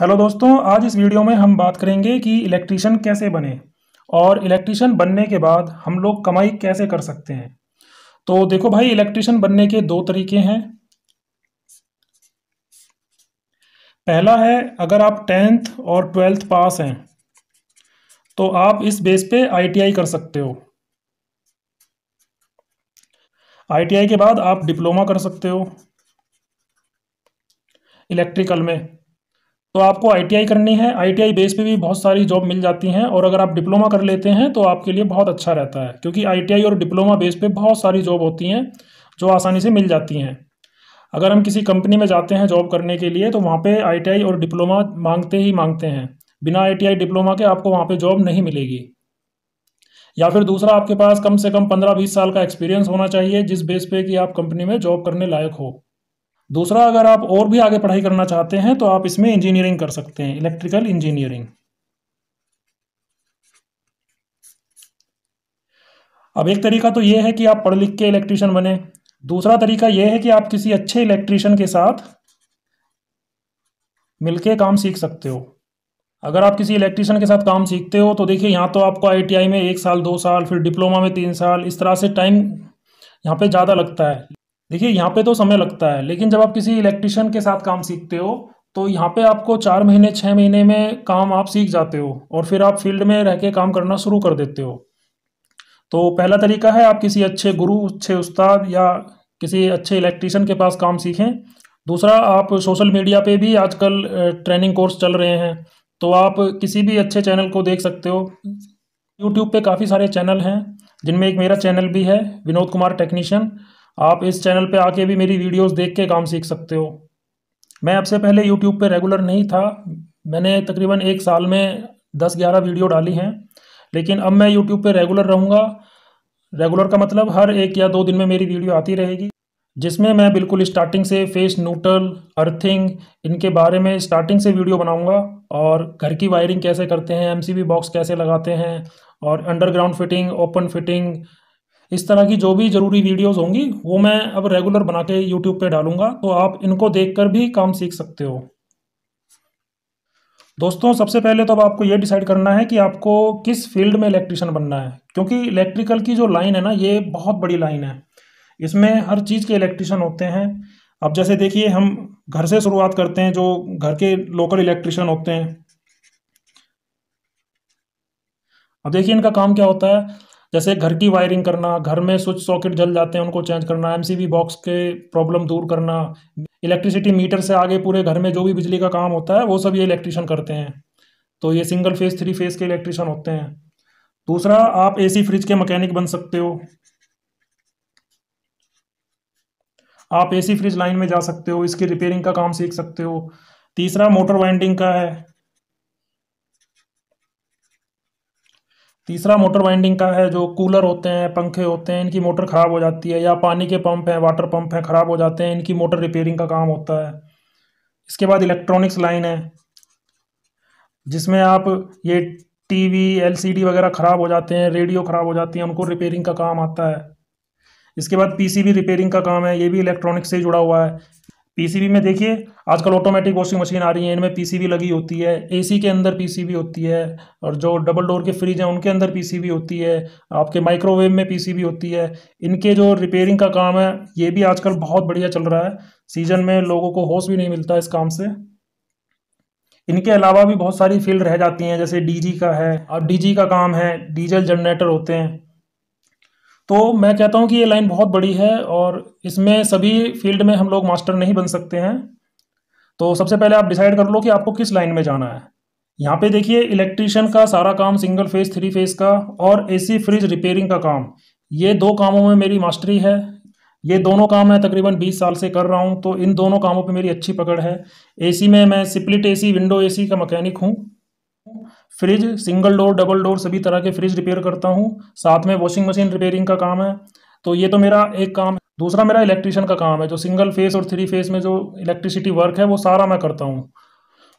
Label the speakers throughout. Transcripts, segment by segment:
Speaker 1: hello दोस्तों आज इस वीडियो में हम बात करेंगे कि इलेक्ट्रीशियन कैसे बने और इलेक्ट्रीशियन बनने के बाद हम लोग कमाई कैसे कर सकते हैं तो देखो भाई इलेक्ट्रीशियन बनने के दो तरीके हैं पहला है अगर आप टेंथ और ट्वेल्थ पास हैं तो आप इस बेस पे आईटीआई कर सकते हो आईटीआई के बाद आप डिप्लोमा कर सकते हो इलेक्ट्रिकल में तो आपको आईटीआई करनी है आईटीआई बेस पे भी बहुत सारी जॉब मिल जाती हैं और अगर आप डिप्लोमा कर लेते हैं तो आपके लिए बहुत अच्छा रहता है क्योंकि आईटीआई और डिप्लोमा बेस पे बहुत सारी जॉब होती हैं जो आसानी से मिल जाती हैं अगर हम किसी कंपनी में जाते हैं जॉब करने के लिए तो वहाँ पर आई और डिप्लोमा मांगते ही मांगते हैं बिना आई डिप्लोमा के आपको वहाँ पर जॉब नहीं मिलेगी या फिर दूसरा आपके पास कम से कम पंद्रह बीस साल का एक्सपीरियंस होना चाहिए जिस बेस पे कि आप कंपनी में जॉब करने लायक हो दूसरा अगर आप और भी आगे पढ़ाई करना चाहते हैं तो आप इसमें इंजीनियरिंग कर सकते हैं इलेक्ट्रिकल इंजीनियरिंग अब एक तरीका तो यह है कि आप पढ़ लिख के इलेक्ट्रिशियन बने दूसरा तरीका यह है कि आप किसी अच्छे इलेक्ट्रिशियन के साथ मिलके काम सीख सकते हो अगर आप किसी इलेक्ट्रिशियन के साथ काम सीखते हो तो देखिए यहाँ तो आपको आईटीआई में एक साल दो साल फिर डिप्लोमा में तीन साल इस तरह से टाइम यहाँ पे ज़्यादा लगता है देखिए यहाँ पे तो समय लगता है लेकिन जब आप किसी इलेक्ट्रिशियन के साथ काम सीखते हो तो यहाँ पे आपको चार महीने छः महीने में काम आप सीख जाते हो और फिर आप फील्ड में रह के काम करना शुरू कर देते हो तो पहला तरीका है आप किसी अच्छे गुरु अच्छे उस्ताद या किसी अच्छे इलेक्ट्रिशियन के पास काम सीखें दूसरा आप सोशल मीडिया पे भी आजकल ट्रेनिंग कोर्स चल रहे हैं तो आप किसी भी अच्छे चैनल को देख सकते हो यूट्यूब पे काफ़ी सारे चैनल हैं जिनमें एक मेरा चैनल भी है विनोद कुमार टेक्नीशियन आप इस चैनल पे आके भी मेरी वीडियोस देख के काम सीख सकते हो मैं आपसे पहले यूट्यूब पे रेगुलर नहीं था मैंने तकरीबन एक साल में दस ग्यारह वीडियो डाली हैं लेकिन अब मैं यूट्यूब पे रेगुलर रहूँगा रेगुलर का मतलब हर एक या दो दिन में मेरी वीडियो आती रहेगी जिसमें मैं बिल्कुल स्टार्टिंग से फेस न्यूट्रल अर्थिंग इनके बारे में स्टार्टिंग से वीडियो बनाऊंगा और घर की वायरिंग कैसे करते हैं एमसीबी बॉक्स कैसे लगाते हैं और अंडरग्राउंड फिटिंग ओपन फिटिंग इस तरह की जो भी ज़रूरी वीडियोस होंगी वो मैं अब रेगुलर बना के यूट्यूब पे डालूंगा तो आप इनको देखकर भी काम सीख सकते हो दोस्तों सबसे पहले तो अब आपको ये डिसाइड करना है कि आपको किस फील्ड में इलेक्ट्रिशियन बनना है क्योंकि इलेक्ट्रिकल की जो लाइन है ना ये बहुत बड़ी लाइन है इसमें हर चीज़ के इलेक्ट्रिशियन होते हैं अब जैसे देखिए हम घर से शुरुआत करते हैं जो घर के लोकल इलेक्ट्रिशियन होते हैं अब देखिए इनका काम क्या होता है जैसे घर की वायरिंग करना घर में स्विच सॉकेट जल जाते हैं उनको चेंज करना एमसीबी बॉक्स के प्रॉब्लम दूर करना इलेक्ट्रिसिटी मीटर से आगे पूरे घर में जो भी बिजली का काम होता है वो सब ये इलेक्ट्रिशियन करते हैं तो ये सिंगल फेज थ्री फेज के इलेक्ट्रिशियन होते हैं दूसरा आप एसी फ्रिज के मैकेनिक बन सकते हो आप एसी फ्रिज लाइन में जा सकते हो इसकी रिपेयरिंग का काम सीख सकते हो तीसरा मोटर वाइंडिंग का है तीसरा मोटर वाइंडिंग का है जो कूलर होते हैं पंखे होते हैं इनकी मोटर ख़राब हो जाती है या पानी के पंप हैं वाटर पंप हैं ख़राब हो जाते हैं इनकी मोटर रिपेयरिंग का काम होता है इसके बाद इलेक्ट्रॉनिक्स लाइन है जिसमें आप ये टीवी एलसीडी वगैरह ख़राब हो जाते हैं रेडियो ख़राब हो जाती है उनको रिपेयरिंग का काम आता है इसके बाद पीसीबी रिपेयरिंग का काम है ये भी इलेक्ट्रॉनिक्स से जुड़ा हुआ है पीसीबी में देखिए आजकल ऑटोमेटिक वॉशिंग मशीन आ रही है इनमें पीसीबी लगी होती है एसी के अंदर पीसीबी होती है और जो डबल डोर के फ्रिज हैं उनके अंदर पीसीबी होती है आपके माइक्रोवेव में पीसीबी होती है इनके जो रिपेयरिंग का काम है ये भी आजकल बहुत बढ़िया चल रहा है सीजन में लोगों को होश भी नहीं मिलता इस काम से इनके अलावा भी बहुत सारी फील्ड रह जाती हैं जैसे डीजी का है और डीजी का काम है डीजल जनरेटर होते हैं तो मैं कहता हूँ कि ये लाइन बहुत बड़ी है और इसमें सभी फील्ड में हम लोग मास्टर नहीं बन सकते हैं तो सबसे पहले आप डिसाइड कर लो कि आपको किस लाइन में जाना है यहाँ पे देखिए इलेक्ट्रिशियन का सारा काम सिंगल फेज थ्री फेज का और एसी फ्रिज रिपेयरिंग का काम ये दो कामों में मेरी मास्टरी है ये दोनों काम मैं तकरीबन 20 साल से कर रहा हूँ तो इन दोनों कामों पे मेरी अच्छी पकड़ है एसी में मैं सिप्लिट एसी विंडो एसी का मकैनिक हूँ fridge single door double door सभी तरह के फ्रिज रिपेयर करता हूँ साथ में वॉशिंग मशीन रिपेयरिंग का काम है तो ये तो मेरा एक काम है दूसरा मेरा इलेक्ट्रिशियन का काम है जो सिंगल फेस और थ्री फेस में जो इलेक्ट्रिसिटी वर्क है वो सारा मैं करता हूँ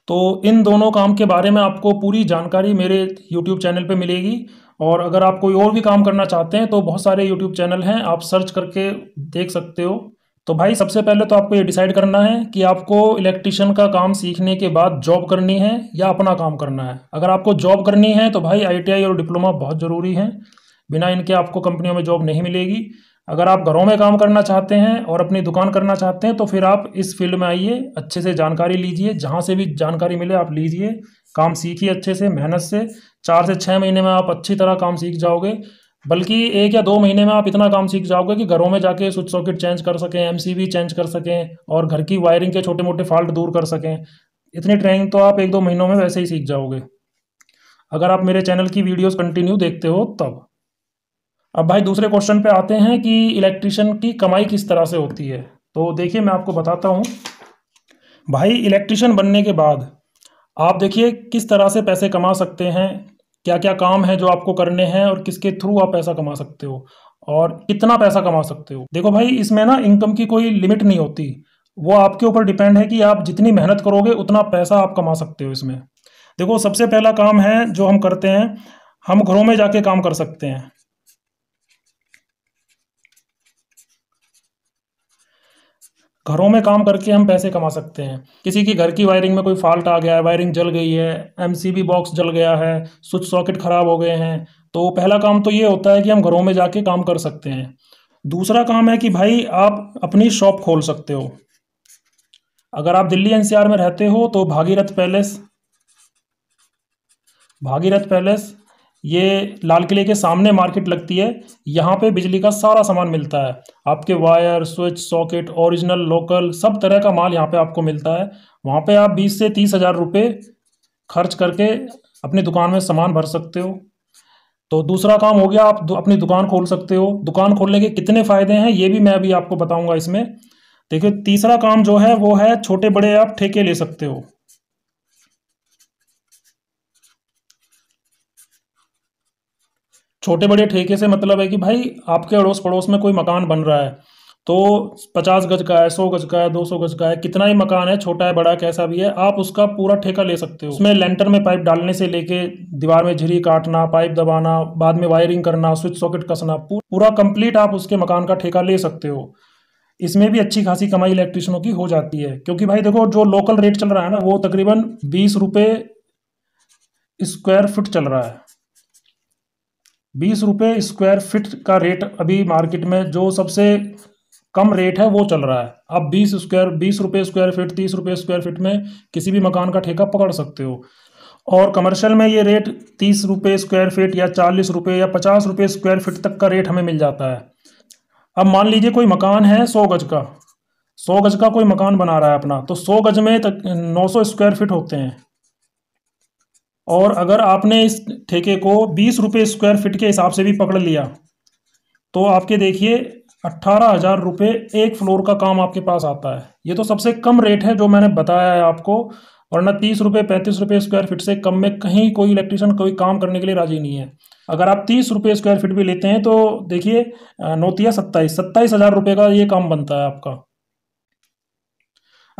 Speaker 1: तो इन दोनों काम के बारे में आपको पूरी जानकारी मेरे यूट्यूब चैनल पर मिलेगी और अगर आप कोई और भी काम करना चाहते हैं तो बहुत सारे यूट्यूब चैनल हैं आप सर्च करके देख सकते हो तो भाई सबसे पहले तो आपको ये डिसाइड करना है कि आपको इलेक्ट्रिशियन का काम सीखने के बाद जॉब करनी है या अपना काम करना है अगर आपको जॉब करनी है तो भाई आईटीआई और डिप्लोमा बहुत ज़रूरी है बिना इनके आपको कंपनियों में जॉब नहीं मिलेगी अगर आप घरों में काम करना चाहते हैं और अपनी दुकान करना चाहते हैं तो फिर आप इस फील्ड में आइए अच्छे से जानकारी लीजिए जहाँ से भी जानकारी मिले आप लीजिए काम सीखिए अच्छे से मेहनत से चार से छः महीने में आप अच्छी तरह काम सीख जाओगे बल्कि एक या दो महीने में आप इतना काम सीख जाओगे कि घरों में जाके स्विच सॉकेट चेंज कर सकें एम चेंज कर सकें और घर की वायरिंग के छोटे मोटे फॉल्ट दूर कर सकें इतनी ट्रेनिंग तो आप एक दो महीनों में वैसे ही सीख जाओगे अगर आप मेरे चैनल की वीडियोस कंटिन्यू देखते हो तब अब भाई दूसरे क्वेश्चन पे आते हैं कि इलेक्ट्रिशियन की कमाई किस तरह से होती है तो देखिए मैं आपको बताता हूँ भाई इलेक्ट्रिशियन बनने के बाद आप देखिए किस तरह से पैसे कमा सकते हैं क्या क्या काम है जो आपको करने हैं और किसके थ्रू आप पैसा कमा सकते हो और कितना पैसा कमा सकते हो देखो भाई इसमें ना इनकम की कोई लिमिट नहीं होती वो आपके ऊपर डिपेंड है कि आप जितनी मेहनत करोगे उतना पैसा आप कमा सकते हो इसमें देखो सबसे पहला काम है जो हम करते हैं हम घरों में जाके काम कर सकते हैं घरों में काम करके हम पैसे कमा सकते हैं किसी की घर की वायरिंग में कोई फॉल्ट आ गया है वायरिंग जल गई है एमसीबी बॉक्स जल गया है स्विच सॉकेट ख़राब हो गए हैं तो पहला काम तो ये होता है कि हम घरों में जाके काम कर सकते हैं दूसरा काम है कि भाई आप अपनी शॉप खोल सकते हो अगर आप दिल्ली एनसीआर में रहते हो तो भागीरथ पैलेस भागीरथ पैलेस ये लाल किले के सामने मार्केट लगती है यहाँ पे बिजली का सारा सामान मिलता है आपके wire switch socket original local सब तरह का माल यहाँ पे आपको मिलता है वहाँ पे आप बीस से तीस हज़ार रुपये खर्च करके अपनी दुकान में सामान भर सकते हो तो दूसरा काम हो गया आप दु, अपनी दुकान खोल सकते हो दुकान खोलने के कितने फ़ायदे हैं ये भी मैं अभी आपको बताऊँगा इसमें देखिए तीसरा काम जो है वो है छोटे बड़े आप ठेके ले सकते हो छोटे बड़े ठेके से मतलब है कि भाई आपके अड़ोस पड़ोस में कोई मकान बन रहा है तो पचास गज का है सौ गज का है दो सौ गज का है कितना ही मकान है छोटा है बड़ा कैसा भी है आप उसका पूरा ठेका ले सकते हो उसमें लेंटर में पाइप डालने से लेके दीवार में झिरी काटना पाइप दबाना बाद में वायरिंग करना स्विच सॉकेट कसना पूरा कंप्लीट आप उसके मकान का ठेका ले सकते हो इसमें भी अच्छी खासी कमाई इलेक्ट्रिशियनों की हो जाती है क्योंकि भाई देखो जो लोकल रेट चल रहा है ना वो तकरीबन बीस रुपये स्क्वायर फुट चल रहा है बीस रुपये स्क्वायर फिट का रेट अभी मार्केट में जो सबसे कम रेट है वो चल रहा है आप बीस स्क्वायर बीस रुपये स्क्वायर फिट तीस रुपये स्क्वायर फिट में किसी भी मकान का ठेका पकड़ सकते हो और कमर्शियल में ये रेट तीस रुपये स्क्वायर फिट या चालीस रुपये या पचास रुपये स्क्वायर फिट तक का रेट हमें मिल जाता है अब मान लीजिए कोई मकान है सौ गज का सौ गज का कोई मकान बना रहा है अपना तो सौ गज में तक नौ सौ स्क्वायर फिट होते हैं और अगर आपने इस ठेके को बीस रुपये स्क्वायर फिट के हिसाब से भी पकड़ लिया तो आपके देखिए अट्ठारह हज़ार रुपये एक फ्लोर का काम आपके पास आता है ये तो सबसे कम रेट है जो मैंने बताया है आपको वरना तीस रुपये पैंतीस रुपये स्क्वायर फिट से कम में कहीं कोई इलेक्ट्रिशियन कोई काम करने के लिए राजी नहीं है अगर आप तीस रुपये स्क्वायर फिट भी लेते हैं तो देखिए नोतिया सत्ताईस सत्ताईस हज़ार रुपये का ये काम बनता है आपका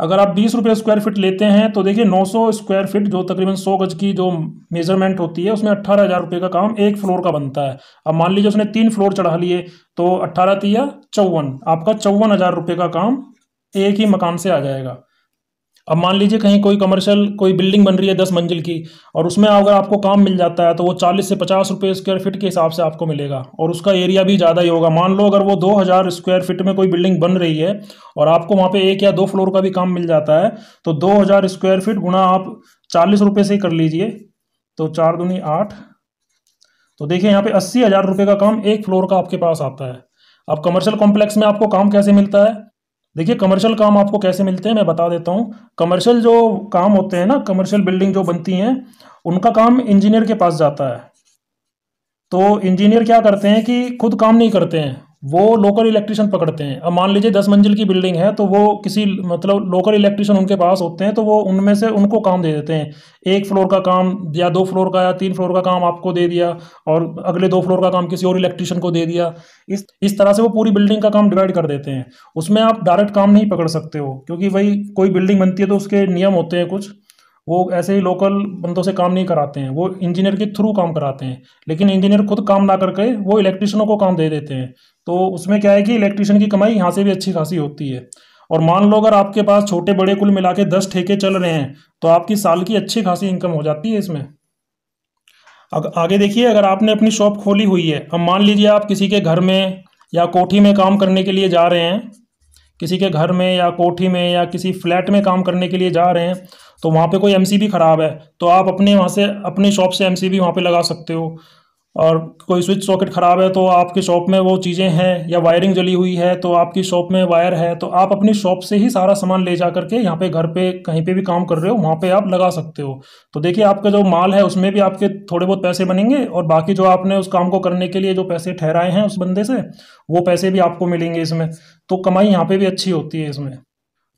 Speaker 1: अगर आप बीस रुपये स्क्वायर फीट लेते हैं तो देखिए 900 स्क्वायर फीट जो तकरीबन 100 गज की जो मेजरमेंट होती है उसमें अट्ठारह हज़ार रुपये का काम एक फ्लोर का बनता है अब मान लीजिए उसने तीन फ्लोर चढ़ा लिए तो अट्ठारह तिया चौवन आपका चौवन हज़ार रुपये का काम एक ही मकान से आ जाएगा अब मान लीजिए कहीं कोई कमर्शियल कोई बिल्डिंग बन रही है दस मंजिल की और उसमें अगर आपको काम मिल जाता है तो वो चालीस से पचास रुपये स्क्वायर फीट के हिसाब से आपको मिलेगा और उसका एरिया भी ज़्यादा ही होगा मान लो अगर वो दो हज़ार स्क्वायर फीट में कोई बिल्डिंग बन रही है और आपको वहाँ पर एक या दो फ्लोर का भी काम मिल जाता है तो दो हज़ार स्क्वायर फिट गुना आप चालीस रुपये से कर लीजिए तो चार दुनी आठ तो देखिए यहाँ पे अस्सी हज़ार रुपये का काम एक फ्लोर का आपके पास आता है अब कमर्शियल कॉम्प्लेक्स में आपको काम कैसे मिलता है देखिए कमर्शियल काम आपको कैसे मिलते हैं मैं बता देता हूँ कमर्शियल जो काम होते हैं ना कमर्शियल बिल्डिंग जो बनती हैं उनका काम इंजीनियर के पास जाता है तो इंजीनियर क्या करते हैं कि खुद काम नहीं करते हैं वो लोकल इलेक्ट्रिशियन पकड़ते हैं अब मान लीजिए दस मंजिल की बिल्डिंग है तो वो किसी मतलब लोकल इलेक्ट्रिशियन उनके पास होते हैं तो वो उनमें से उनको काम दे देते हैं एक फ्लोर का काम या दो फ्लोर का या तीन फ्लोर का काम आपको दे दिया और अगले दो फ्लोर का काम किसी और इलेक्ट्रिशियन को दे दिया इस इस तरह से वो पूरी बिल्डिंग का काम डिवाइड कर देते हैं उसमें आप डायरेक्ट काम नहीं पकड़ सकते हो क्योंकि भाई कोई बिल्डिंग बनती है तो उसके नियम होते हैं कुछ वो ऐसे ही लोकल बंदों से काम नहीं कराते हैं वो इंजीनियर के थ्रू काम कराते हैं लेकिन इंजीनियर खुद काम ना करके वो इलेक्ट्रिशियनों को काम दे देते हैं तो उसमें क्या है कि इलेक्ट्रिशियन की कमाई यहाँ से भी अच्छी खासी होती है और मान लो अगर आपके पास छोटे बड़े कुल मिला के दस ठेके चल रहे हैं तो आपकी साल की अच्छी खासी इनकम हो जाती है इसमें अग, आगे देखिए अगर आपने अपनी शॉप खोली हुई है अब मान लीजिए आप किसी के घर में या कोठी में काम करने के लिए जा रहे हैं किसी के घर में या कोठी में या किसी फ्लैट में काम करने के लिए जा रहे हैं तो वहाँ पे कोई एमसीबी ख़राब है तो आप अपने वहाँ से अपनी शॉप से एमसीबी वहाँ पर लगा सकते हो और कोई स्विच सॉकेट ख़राब है तो आपकी शॉप में वो चीज़ें हैं या वायरिंग जली हुई है तो आपकी शॉप में वायर है तो आप अपनी शॉप से ही सारा सामान ले जा करके यहाँ पे घर पे कहीं पे भी काम कर रहे हो वहाँ पे आप लगा सकते हो तो देखिए आपका जो माल है उसमें भी आपके थोड़े बहुत पैसे बनेंगे और बाकी जो आपने उस काम को करने के लिए जो पैसे ठहराए हैं उस बंदे से वो पैसे भी आपको मिलेंगे इसमें तो कमाई यहाँ पर भी अच्छी होती है इसमें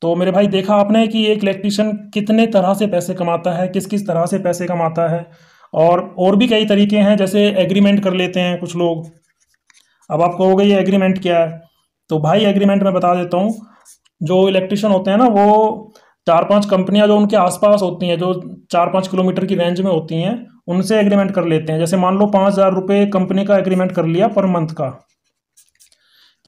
Speaker 1: तो मेरे भाई देखा आपने कि एक इलेक्ट्रीशियन कितने तरह से पैसे कमाता है किस किस तरह से पैसे कमाता है और और भी कई तरीके हैं जैसे एग्रीमेंट कर लेते हैं कुछ लोग अब आप कहोगे ये एग्रीमेंट क्या है तो भाई एग्रीमेंट मैं बता देता हूँ जो इलेक्ट्रिशियन होते हैं ना वो चार पांच कंपनियां जो उनके आसपास होती हैं जो चार पाँच किलोमीटर की रेंज में होती हैं उनसे एग्रीमेंट कर लेते हैं जैसे मान लो पाँच हज़ार रुपये कंपनी का एग्रीमेंट कर लिया पर मंथ का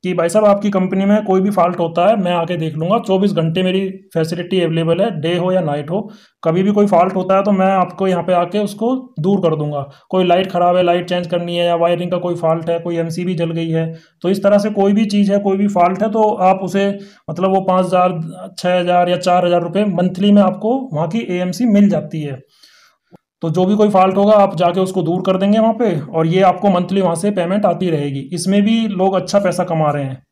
Speaker 1: कि भाई साहब आपकी कंपनी में कोई भी फॉल्ट होता है मैं आके देख लूँगा चौबीस घंटे मेरी फैसिलिटी अवेलेबल है डे हो या नाइट हो कभी भी कोई फॉल्ट होता है तो मैं आपको यहाँ पे आके उसको दूर कर दूंगा कोई लाइट ख़राब है लाइट चेंज करनी है या वायरिंग का कोई फॉल्ट है कोई एमसीबी जल गई है तो इस तरह से कोई भी चीज़ है कोई भी फॉल्ट है तो आप उसे मतलब वो पाँच हज़ार या चार हज़ार मंथली में आपको वहाँ की ए मिल जाती है तो जो भी कोई फॉल्ट होगा आप जाके उसको दूर कर देंगे वहाँ पे और ये आपको मंथली वहाँ से पेमेंट आती रहेगी इसमें भी लोग अच्छा पैसा कमा रहे हैं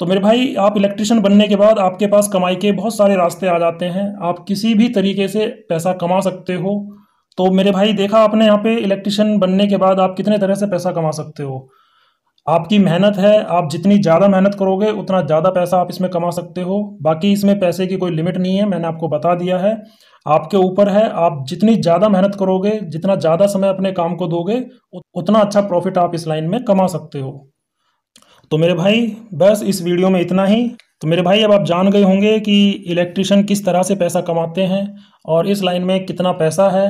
Speaker 1: तो मेरे भाई आप इलेक्ट्रिशियन बनने के बाद आपके पास कमाई के बहुत सारे रास्ते आ जाते हैं आप किसी भी तरीके से पैसा कमा सकते हो तो मेरे भाई देखा आपने यहाँ पे इलेक्ट्रिशियन बनने के बाद आप कितने तरह से पैसा कमा सकते हो आपकी मेहनत है आप जितनी ज़्यादा मेहनत करोगे उतना ज़्यादा पैसा आप इसमें कमा सकते हो बाकी इसमें पैसे की कोई लिमिट नहीं है मैंने आपको बता दिया है आपके ऊपर है आप जितनी ज़्यादा मेहनत करोगे जितना ज़्यादा समय अपने काम को दोगे उतना अच्छा प्रॉफिट आप इस लाइन में कमा सकते हो तो मेरे भाई बस इस वीडियो में इतना ही तो मेरे भाई अब आप जान गए होंगे कि इलेक्ट्रिशियन किस तरह से पैसा कमाते हैं और इस लाइन में कितना पैसा है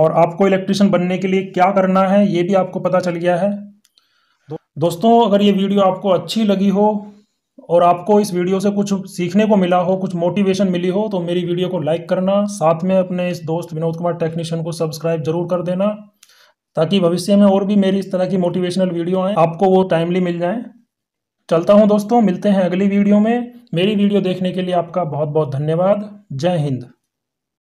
Speaker 1: और आपको इलेक्ट्रिशियन बनने के लिए क्या करना है ये भी आपको पता चल गया है दोस्तों अगर ये वीडियो आपको अच्छी लगी हो और आपको इस वीडियो से कुछ सीखने को मिला हो कुछ मोटिवेशन मिली हो तो मेरी वीडियो को लाइक करना साथ में अपने इस दोस्त विनोद कुमार टेक्नीशियन को सब्सक्राइब जरूर कर देना ताकि भविष्य में और भी मेरी इस तरह की मोटिवेशनल वीडियो आए आपको वो टाइमली मिल जाए चलता हूँ दोस्तों मिलते हैं अगली वीडियो में मेरी वीडियो देखने के लिए आपका बहुत बहुत धन्यवाद जय हिंद